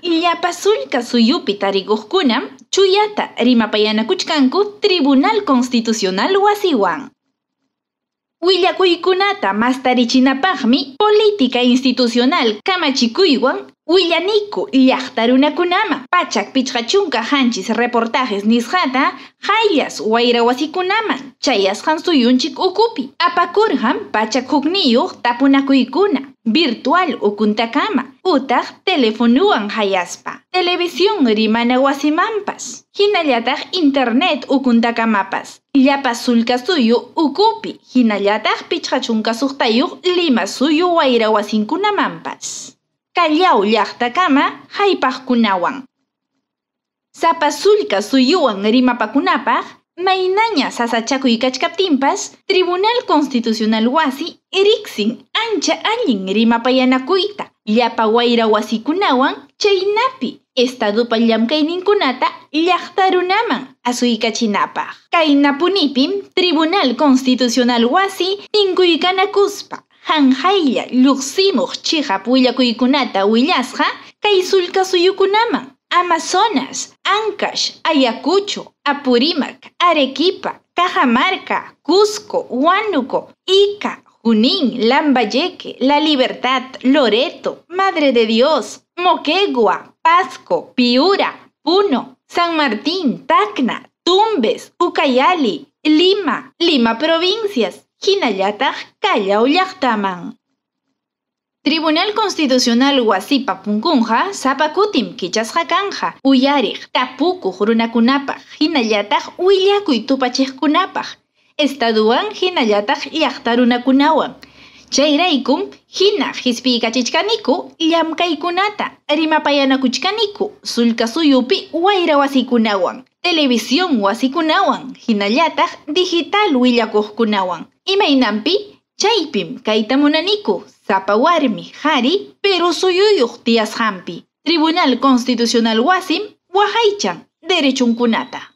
y la pasulca suyupi rikuskunan chuyata rimapayana kuchkanku Tribunal Constitucional wasiwan. Mastarichina Pajmi política institucional Uyaniku willaniku kunama pachak pichachunka hanchis reportajes nisjata, hayas Chayas wasikunaman chayas suyunchik ukupi apakurham pachak tapuna tapunakuykuna virtual ukuntakama, utah telefonuan hayaspa, televisión rimana wasimampas, Hinayatah internet ukuntakamapas, kuntakamapas, sulka suyu ukupi, hinallatag pichachunka lima suyu waira wasinkunamampas. Callao WAN haypaqkunawan. zapasulka suyuan rimapakunapah, Mainaña Sasachaku y Cachcaptimpas, Tribunal Constitucional Wasi, Erixin, ancha payanakuita ya llapa guaira wasikunawan chaynapi estadupa llamkayninkunata llaqta runaman asuikachinapa, Kainapunipim tribunal constitucional wasi ninkuykanakuspa hanjaya lluqsimuq chija puya willasqa kay Amazonas, Ancash, Ayacucho, Apurímac, Arequipa, Cajamarca, Cusco, Huánuco, Ica, Junín, Lambayeque, La Libertad, Loreto, Madre de Dios, Moquegua, Pasco, Piura, Puno, San Martín, Tacna, Tumbes, Ucayali, Lima, Lima Provincias, Jinayatag, Callao, Tribunal Constitucional Huasipa Punkunja, Zapakutim, Kichasjacanja, Uyarej, Tapuku, Jurunakunapaj, Jinayataj, Huillaku y Tupacheskunapaj. Estaduan kunawa. yachtarunakunawan. chayraykum hinaq qispiykachishkaniku llamkaykunata kuchkaniku, sulka suyupi wayra wasikunawan televisión wasikunawan hinallataq digital willakuqkunawan Imeinampi chaipim, kaitamunaniku, munaniku hari, Hari, pero hampi. tribunal constitucional wasim Derecho kunata.